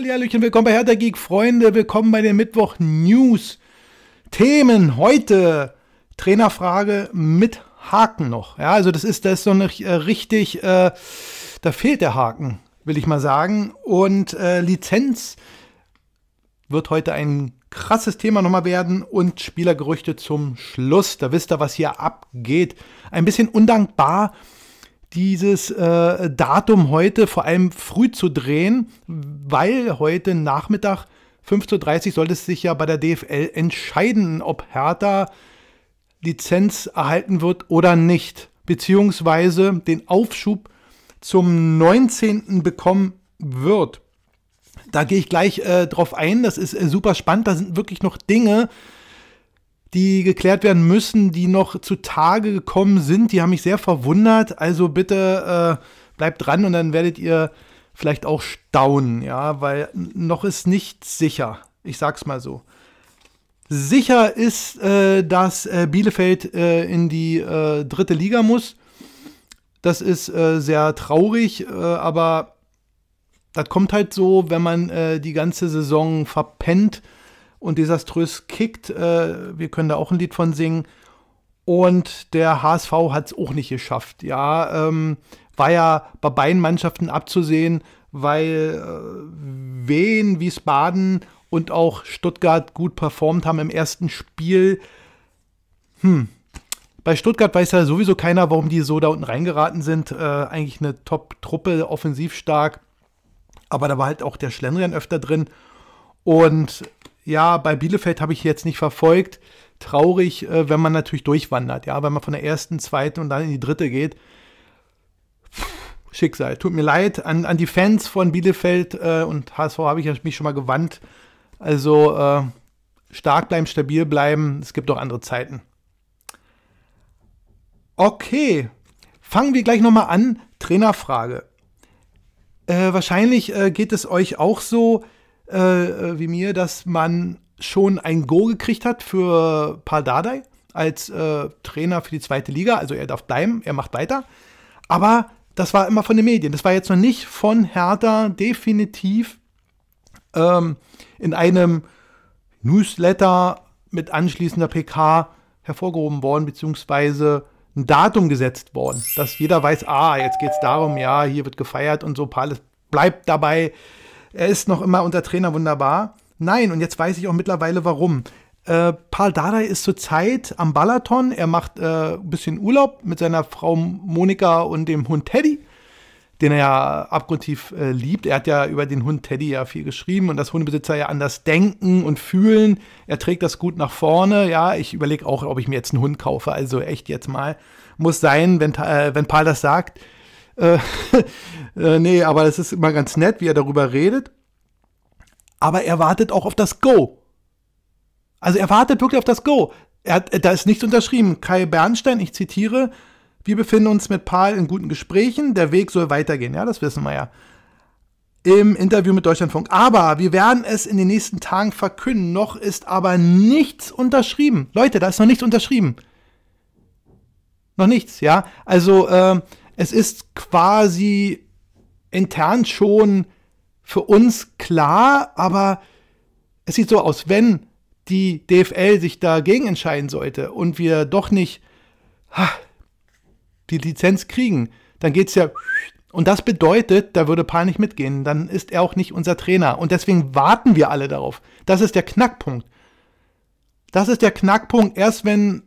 Halli, Hallöchen, willkommen bei Hertha Geek, Freunde, willkommen bei den Mittwoch News. Themen heute, Trainerfrage mit Haken noch. Ja, also das ist, das ist so eine äh, richtig, äh, da fehlt der Haken, will ich mal sagen. Und äh, Lizenz wird heute ein krasses Thema nochmal werden und Spielergerüchte zum Schluss. Da wisst ihr, was hier abgeht. Ein bisschen undankbar, dieses äh, Datum heute vor allem früh zu drehen, weil heute Nachmittag 15.30 Uhr sollte es sich ja bei der DFL entscheiden, ob Hertha Lizenz erhalten wird oder nicht, beziehungsweise den Aufschub zum 19. bekommen wird. Da gehe ich gleich äh, drauf ein. Das ist äh, super spannend. Da sind wirklich noch Dinge, äh, die geklärt werden müssen, die noch zutage gekommen sind. Die haben mich sehr verwundert. Also bitte äh, bleibt dran und dann werdet ihr vielleicht auch staunen, ja, weil noch ist nichts sicher. Ich sag's mal so. Sicher ist, äh, dass äh, Bielefeld äh, in die äh, dritte Liga muss. Das ist äh, sehr traurig, aber das kommt halt so, wenn man die ganze Saison verpennt und desaströs kickt. Äh, wir können da auch ein Lied von singen. Und der HSV hat es auch nicht geschafft. Ja, ähm, war ja bei beiden Mannschaften abzusehen, weil äh, Wien, Wiesbaden und auch Stuttgart gut performt haben im ersten Spiel. Hm. Bei Stuttgart weiß ja sowieso keiner, warum die so da unten reingeraten sind. Äh, eigentlich eine Top-Truppe, offensiv stark. Aber da war halt auch der Schlendrian öfter drin. Und ja, bei Bielefeld habe ich jetzt nicht verfolgt. Traurig, äh, wenn man natürlich durchwandert, ja, wenn man von der ersten, zweiten und dann in die dritte geht. Schicksal. Tut mir leid an, an die Fans von Bielefeld äh, und HSV habe ich mich schon mal gewandt. Also äh, stark bleiben, stabil bleiben. Es gibt auch andere Zeiten. Okay, fangen wir gleich nochmal an. Trainerfrage. Äh, wahrscheinlich äh, geht es euch auch so, äh, äh, wie mir, dass man schon ein Go gekriegt hat für Paul Dardai als äh, Trainer für die zweite Liga. Also er darf bleiben, er macht weiter. Aber das war immer von den Medien. Das war jetzt noch nicht von Hertha definitiv ähm, in einem Newsletter mit anschließender PK hervorgehoben worden, beziehungsweise ein Datum gesetzt worden, dass jeder weiß, ah, jetzt geht es darum, ja, hier wird gefeiert und so, Pales bleibt dabei, er ist noch immer unter Trainer wunderbar. Nein, und jetzt weiß ich auch mittlerweile warum. Äh, Paul Dardai ist zurzeit am Balaton. Er macht äh, ein bisschen Urlaub mit seiner Frau Monika und dem Hund Teddy, den er ja abgrundtief äh, liebt. Er hat ja über den Hund Teddy ja viel geschrieben und dass Hundebesitzer ja anders denken und fühlen. Er trägt das gut nach vorne. Ja, ich überlege auch, ob ich mir jetzt einen Hund kaufe. Also echt jetzt mal. Muss sein, wenn, äh, wenn Paul das sagt äh, äh, nee, aber das ist immer ganz nett, wie er darüber redet. Aber er wartet auch auf das Go. Also er wartet wirklich auf das Go. Er hat, da ist nichts unterschrieben. Kai Bernstein, ich zitiere, wir befinden uns mit Paul in guten Gesprächen, der Weg soll weitergehen. Ja, das wissen wir ja. Im Interview mit Deutschlandfunk. Aber wir werden es in den nächsten Tagen verkünden. Noch ist aber nichts unterschrieben. Leute, da ist noch nichts unterschrieben. Noch nichts, ja. Also äh, es ist quasi intern schon für uns klar, aber es sieht so aus, wenn die DFL sich dagegen entscheiden sollte und wir doch nicht ha, die Lizenz kriegen, dann geht es ja. Und das bedeutet, da würde Paar nicht mitgehen. Dann ist er auch nicht unser Trainer. Und deswegen warten wir alle darauf. Das ist der Knackpunkt. Das ist der Knackpunkt. Erst wenn,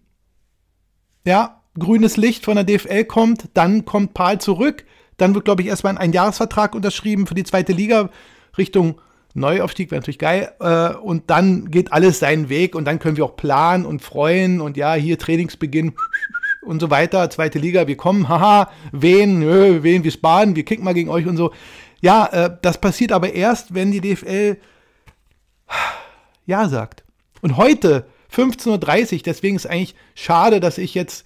ja, grünes Licht von der DFL kommt, dann kommt Pahl zurück. Dann wird, glaube ich, erstmal ein Jahresvertrag unterschrieben für die zweite Liga Richtung Neuaufstieg, wäre natürlich geil. Äh, und dann geht alles seinen Weg und dann können wir auch planen und freuen und ja, hier Trainingsbeginn und so weiter, zweite Liga, wir kommen, haha, wen, nö, wen, wir sparen, wir kicken mal gegen euch und so. Ja, äh, das passiert aber erst, wenn die DFL ja sagt. Und heute 15.30 Uhr, deswegen ist es eigentlich schade, dass ich jetzt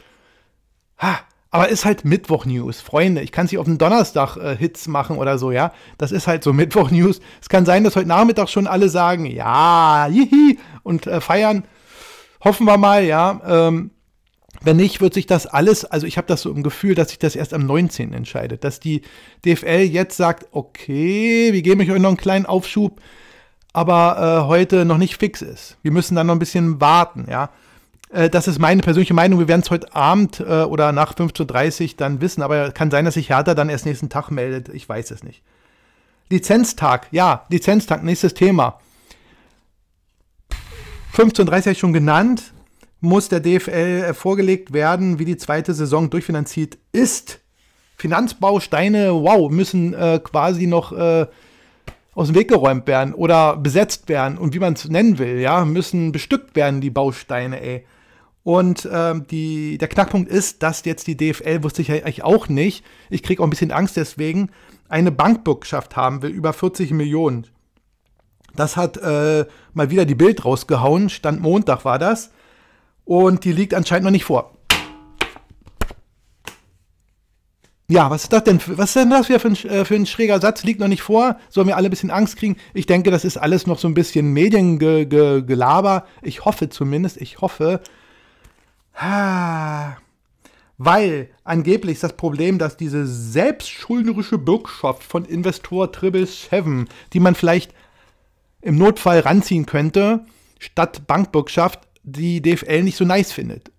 Ha, aber ist halt Mittwoch-News, Freunde. Ich kann sie auf den Donnerstag äh, Hits machen oder so, ja. Das ist halt so Mittwoch-News. Es kann sein, dass heute Nachmittag schon alle sagen, ja, jihi, und äh, feiern. Hoffen wir mal, ja. Ähm, wenn nicht, wird sich das alles, also ich habe das so im Gefühl, dass sich das erst am 19. entscheidet, dass die DFL jetzt sagt, okay, wir geben euch noch einen kleinen Aufschub, aber äh, heute noch nicht fix ist. Wir müssen dann noch ein bisschen warten, ja. Äh, das ist meine persönliche Meinung. Wir werden es heute Abend äh, oder nach 15.30 Uhr dann wissen. Aber kann sein, dass sich Hertha dann erst nächsten Tag meldet. Ich weiß es nicht. Lizenztag, ja, Lizenztag, nächstes Thema. 15.30 Uhr habe ich schon genannt. Muss der DFL äh, vorgelegt werden, wie die zweite Saison durchfinanziert ist. Finanzbausteine, wow, müssen äh, quasi noch äh, aus dem Weg geräumt werden oder besetzt werden und wie man es nennen will, ja, müssen bestückt werden, die Bausteine, ey. Und ähm, die, der Knackpunkt ist, dass jetzt die DFL, wusste ich eigentlich auch nicht, ich kriege auch ein bisschen Angst deswegen, eine Bankbürgschaft haben will, über 40 Millionen. Das hat äh, mal wieder die Bild rausgehauen, Stand Montag war das. Und die liegt anscheinend noch nicht vor. Ja, was ist das denn? was ist denn das für ein, äh, für ein schräger Satz? Liegt noch nicht vor, sollen wir alle ein bisschen Angst kriegen? Ich denke, das ist alles noch so ein bisschen Mediengelaber. Ich hoffe zumindest, ich hoffe, weil angeblich ist das Problem, dass diese selbstschuldnerische Bürgschaft von Investor 777, die man vielleicht im Notfall ranziehen könnte, statt Bankbürgschaft, die DFL nicht so nice findet.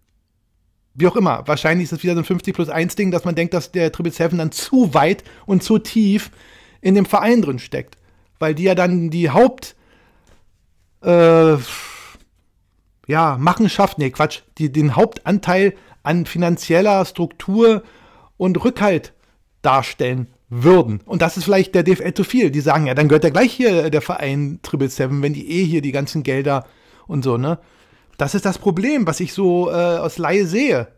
Wie auch immer, wahrscheinlich ist es wieder so ein 50 plus 1 Ding, dass man denkt, dass der 777 dann zu weit und zu tief in dem Verein drin steckt. Weil die ja dann die Haupt... Äh, ja, Machenschaft, nee, Quatsch, die den Hauptanteil an finanzieller Struktur und Rückhalt darstellen würden. Und das ist vielleicht der DFL zu viel. Die sagen, ja, dann gehört ja gleich hier äh, der Verein Triple Seven, wenn die eh hier die ganzen Gelder und so, ne? Das ist das Problem, was ich so äh, aus Laie sehe.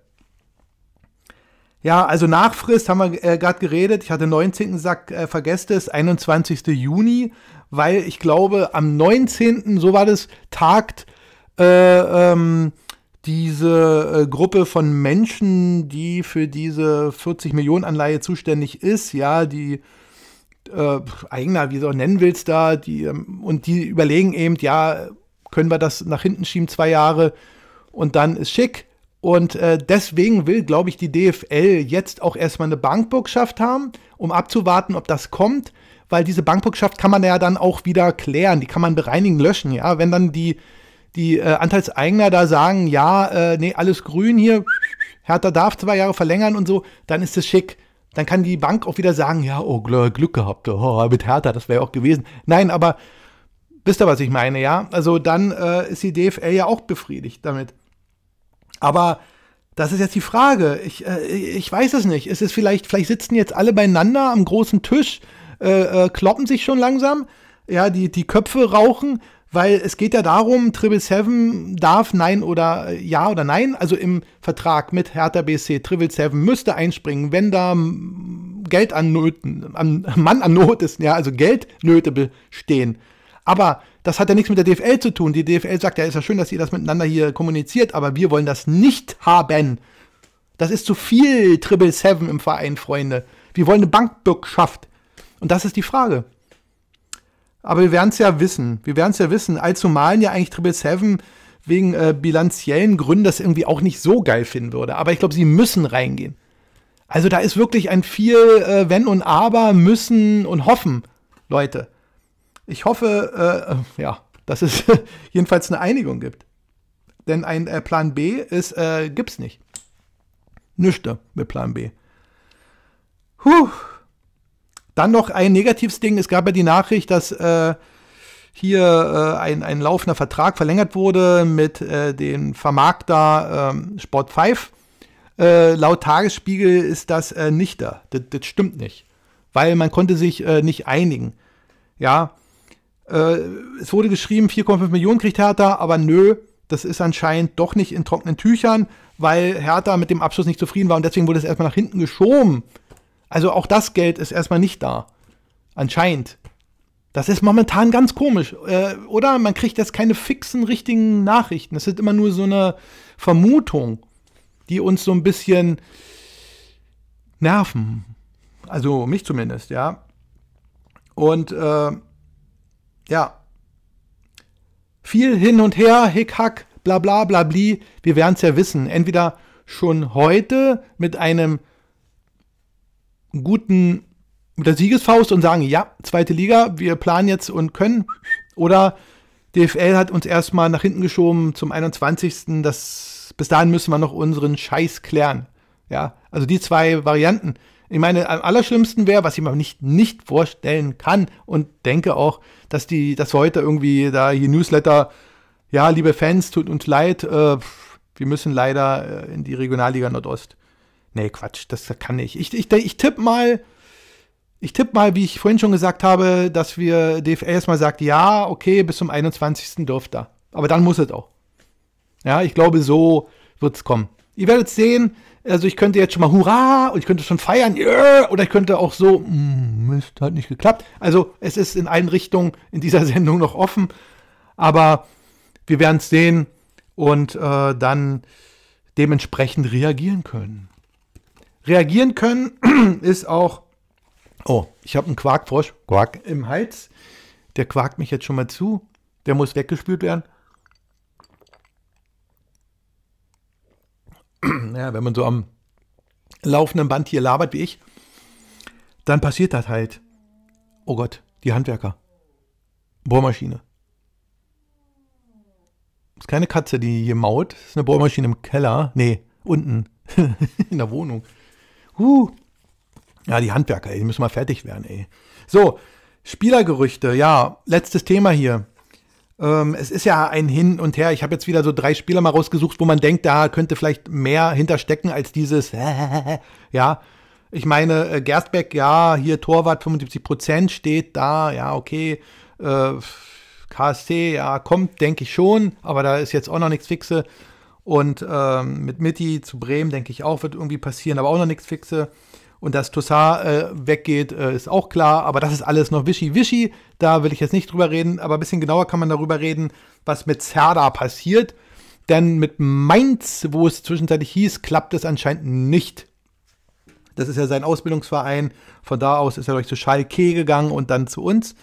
Ja, also Nachfrist haben wir äh, gerade geredet. Ich hatte 19. Sack, äh, vergesst es, 21. Juni, weil ich glaube, am 19. so war das, tagt äh, ähm, diese äh, Gruppe von Menschen, die für diese 40 Millionen Anleihe zuständig ist, ja, die äh, Eigner, wie du auch nennen willst, da, die, ähm, und die überlegen eben, ja, können wir das nach hinten schieben, zwei Jahre, und dann ist schick. Und äh, deswegen will, glaube ich, die DFL jetzt auch erstmal eine Bankbürgschaft haben, um abzuwarten, ob das kommt, weil diese Bankbürgschaft kann man ja dann auch wieder klären, die kann man bereinigen, löschen, ja. Wenn dann die die äh, Anteilseigner da sagen, ja, äh, nee, alles grün hier, Hertha darf zwei Jahre verlängern und so, dann ist es schick. Dann kann die Bank auch wieder sagen, ja, oh, Glück gehabt, oh, mit Hertha, das wäre ja auch gewesen. Nein, aber wisst ihr, was ich meine, ja? Also dann äh, ist die DFL ja auch befriedigt damit. Aber das ist jetzt die Frage. Ich, äh, ich weiß es nicht. Es ist vielleicht, vielleicht sitzen jetzt alle beieinander am großen Tisch, äh, äh kloppen sich schon langsam, ja, die, die Köpfe rauchen weil es geht ja darum, Triple Seven darf nein oder äh, ja oder nein, also im Vertrag mit Hertha BC, Triple Seven müsste einspringen, wenn da Geld an Nöten, an Mann an Not ist, ja, also Geldnöte bestehen. Aber das hat ja nichts mit der DFL zu tun. Die DFL sagt, ja, ist ja schön, dass ihr das miteinander hier kommuniziert, aber wir wollen das nicht haben. Das ist zu viel Triple Seven im Verein, Freunde. Wir wollen eine Bankbürgschaft. Und das ist die Frage. Aber wir werden es ja wissen. Wir werden es ja wissen. Allzumalen ja eigentlich Triple Seven wegen äh, bilanziellen Gründen das irgendwie auch nicht so geil finden würde. Aber ich glaube, sie müssen reingehen. Also da ist wirklich ein viel äh, Wenn und Aber, müssen und hoffen, Leute. Ich hoffe, äh, ja, dass es jedenfalls eine Einigung gibt. Denn ein äh, Plan B ist, äh, gibt's nicht. Nüchter mit Plan B. Huh. Dann noch ein negatives Ding. Es gab ja die Nachricht, dass äh, hier äh, ein, ein laufender Vertrag verlängert wurde mit äh, dem Vermarkter ähm, Sport 5. Äh, laut Tagesspiegel ist das äh, nicht da. Das, das, stimmt nicht. Weil man konnte sich äh, nicht einigen. Ja. es wurde geschrieben, 4,5 Millionen kriegt Hertha, aber nö, das ist anscheinend doch nicht in trockenen Tüchern, weil Hertha mit dem Abschluss nicht zufrieden war und deswegen wurde es erstmal nach hinten geschoben. Also auch das Geld ist erstmal nicht da. Anscheinend. Das ist momentan ganz komisch. Äh, oder man kriegt jetzt keine fixen, richtigen Nachrichten. Das ist immer nur so eine Vermutung, die uns so ein bisschen nerven. Also mich zumindest, ja. Und äh, ja. Viel hin und her, hickhack, bla bla bla bli. Wir werden es ja wissen. Entweder schon heute mit einem guten, mit der Siegesfaust und sagen, ja, zweite Liga, wir planen jetzt und können. Oder DFL hat uns erstmal nach hinten geschoben zum 21. Das, bis dahin müssen wir noch unseren Scheiß klären. Ja, also die zwei Varianten. Ich meine, am allerschlimmsten wäre, was ich mir nicht, nicht vorstellen kann und denke auch, dass die, dass wir heute irgendwie da hier Newsletter, ja, liebe Fans, tut uns leid, äh, wir müssen leider äh, in die Regionalliga Nordost. Nee, Quatsch, das kann nicht. Ich, ich, ich tippe mal, ich tippe mal, wie ich vorhin schon gesagt habe, dass wir DFL erstmal sagt, ja, okay, bis zum 21. dürft er. Aber dann muss es auch. Ja, ich glaube, so wird es kommen. Ihr werdet sehen, also ich könnte jetzt schon mal Hurra und ich könnte schon feiern, oder ich könnte auch so, hm, Mist, hat nicht geklappt. Also es ist in allen Richtungen in dieser Sendung noch offen, aber wir werden es sehen und äh, dann dementsprechend reagieren können reagieren können, ist auch. Oh, ich habe einen Quarkfrosch Quark im Hals. Der quakt mich jetzt schon mal zu. Der muss weggespült werden. Ja, wenn man so am laufenden Band hier labert wie ich, dann passiert das halt. Oh Gott, die Handwerker. Bohrmaschine. Ist keine Katze, die hier maut. Ist eine Bohrmaschine im Keller. Nee, unten. In der Wohnung. Huh. Ja, die Handwerker, ey, die müssen mal fertig werden, ey. So, Spielergerüchte, ja, letztes Thema hier. Ähm, es ist ja ein Hin und Her. Ich habe jetzt wieder so drei Spieler mal rausgesucht, wo man denkt, da könnte vielleicht mehr hinterstecken als dieses, ja. Ich meine, äh, Gerstbeck, ja, hier Torwart 75% Prozent steht da, ja, okay. Äh, KSC, ja, kommt, denke ich schon, aber da ist jetzt auch noch nichts fixe. Und ähm, mit Mitty zu Bremen, denke ich auch, wird irgendwie passieren, aber auch noch nichts fixe. Und dass Toussaint äh, weggeht, äh, ist auch klar, aber das ist alles noch wischi-wischi. Da will ich jetzt nicht drüber reden, aber ein bisschen genauer kann man darüber reden, was mit Serda passiert. Denn mit Mainz, wo es zwischenzeitlich hieß, klappt es anscheinend nicht. Das ist ja sein Ausbildungsverein. Von da aus ist er, durch zu Schalke gegangen und dann zu uns.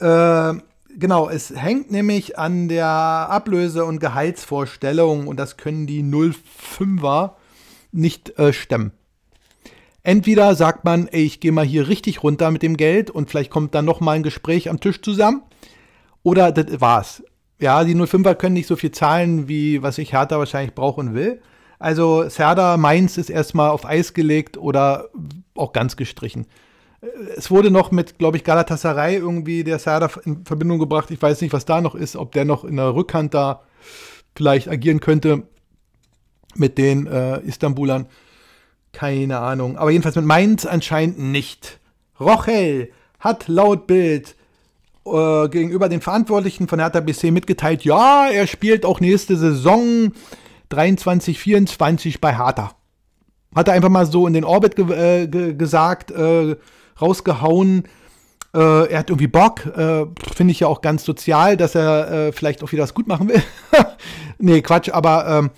Äh, genau, es hängt nämlich an der Ablöse- und Gehaltsvorstellung und das können die 05er nicht äh, stemmen. Entweder sagt man, ey, ich gehe mal hier richtig runter mit dem Geld und vielleicht kommt dann nochmal ein Gespräch am Tisch zusammen. Oder das war's. Ja, die 05er können nicht so viel zahlen, wie was ich Hertha wahrscheinlich brauche und will. Also Serda Mainz ist erstmal auf Eis gelegt oder auch ganz gestrichen es wurde noch mit, glaube ich, Galatasaray irgendwie der Serdar in Verbindung gebracht. Ich weiß nicht, was da noch ist, ob der noch in der Rückhand da vielleicht agieren könnte mit den äh, Istanbulern. Keine Ahnung. Aber jedenfalls mit Mainz anscheinend nicht. Rochel hat laut Bild äh, gegenüber den Verantwortlichen von Hertha BC mitgeteilt, ja, er spielt auch nächste Saison 23, 24 bei Hertha. Hat er einfach mal so in den Orbit ge äh, ge gesagt, äh, rausgehauen. Äh, er hat irgendwie Bock, äh, finde ich ja auch ganz sozial, dass er äh, vielleicht auch wieder was gut machen will. nee, Quatsch, aber ähm,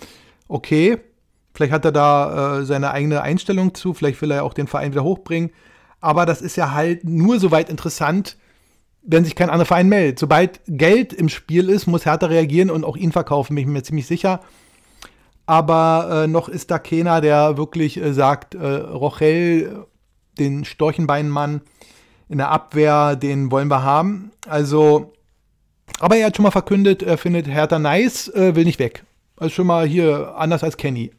okay. Vielleicht hat er da äh, seine eigene Einstellung zu, vielleicht will er ja auch den Verein wieder hochbringen. Aber das ist ja halt nur so weit interessant, wenn sich kein anderer Verein meldet. Sobald Geld im Spiel ist, muss Hertha reagieren und auch ihn verkaufen, bin ich mir ziemlich sicher. Aber äh, noch ist da keiner, der wirklich äh, sagt, Rochel den Storchenbeinmann in der Abwehr, den wollen wir haben. Also, aber er hat schon mal verkündet, er findet Hertha nice, äh, will nicht weg. Also schon mal hier anders als Kenny.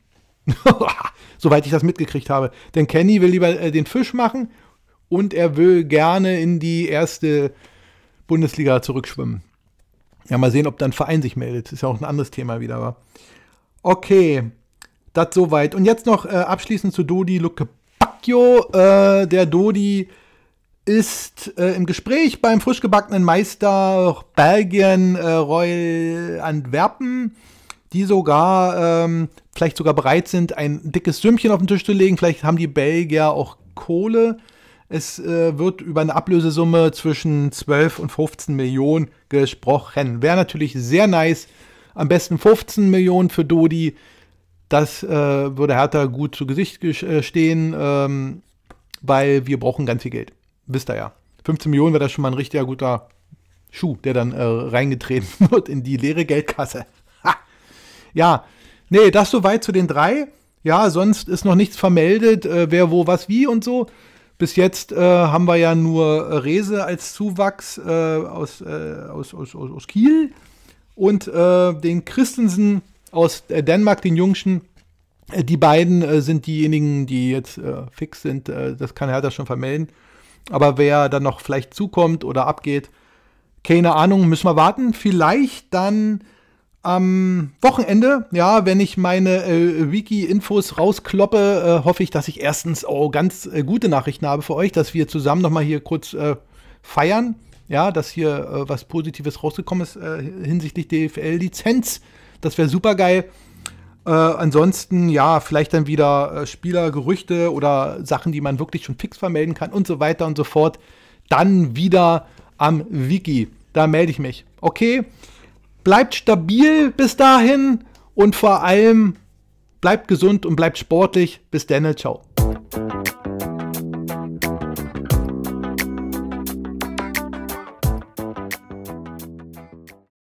Soweit ich das mitgekriegt habe. Denn Kenny will lieber äh, den Fisch machen und er will gerne in die erste Bundesliga zurückschwimmen. Ja, mal sehen, ob dann Verein sich meldet. Ist ja auch ein anderes Thema wieder, war. Okay, das soweit. Und jetzt noch äh, abschließend zu Dodi Luke Bacchio, äh, der Dodi, ist äh, im Gespräch beim frisch gebackenen Meister Belgien äh, Royal Antwerpen, die sogar ähm, vielleicht sogar bereit sind, ein dickes Sümmchen auf den Tisch zu legen. Vielleicht haben die Belgier auch Kohle. Es äh, wird über eine Ablösesumme zwischen 12 und 15 Millionen gesprochen. Wäre natürlich sehr nice. Am besten 15 Millionen für Dodi. Das äh, würde Hertha gut zu Gesicht äh, stehen, ähm, weil wir brauchen ganz viel Geld. Wisst ihr ja. 15 Millionen wäre das schon mal ein richtiger guter Schuh, der dann äh, reingetreten wird in die leere Geldkasse. Ha! Ja, nee, das soweit zu den drei. Ja, sonst ist noch nichts vermeldet, äh, wer wo was wie und so. Bis jetzt äh, haben wir ja nur äh, Rese als Zuwachs äh, aus, aus, aus, aus, Kiel und den Christensen aus äh, Dänemark, den Jungschen. Äh, die beiden äh, sind diejenigen, die jetzt fix sind. das kann Hertha schon vermelden. Aber wer dann noch vielleicht zukommt oder abgeht, keine Ahnung, müssen wir warten. Vielleicht dann am Wochenende, ja, wenn ich meine äh, Wiki-Infos rauskloppe, äh, hoffe ich, dass ich erstens oh, ganz äh, gute Nachrichten habe für euch, dass wir zusammen nochmal hier kurz feiern, ja, dass hier was Positives rausgekommen ist hinsichtlich DFL-Lizenz. Das wäre super geil. Äh, ansonsten, ja, vielleicht dann wieder äh, Spielergerüchte oder Sachen, die man wirklich schon fix vermelden kann und so weiter und so fort. Dann wieder am Wiki. Da melde ich mich. Okay? Bleibt stabil bis dahin und vor allem bleibt gesund und bleibt sportlich. Bis dann. Ciao.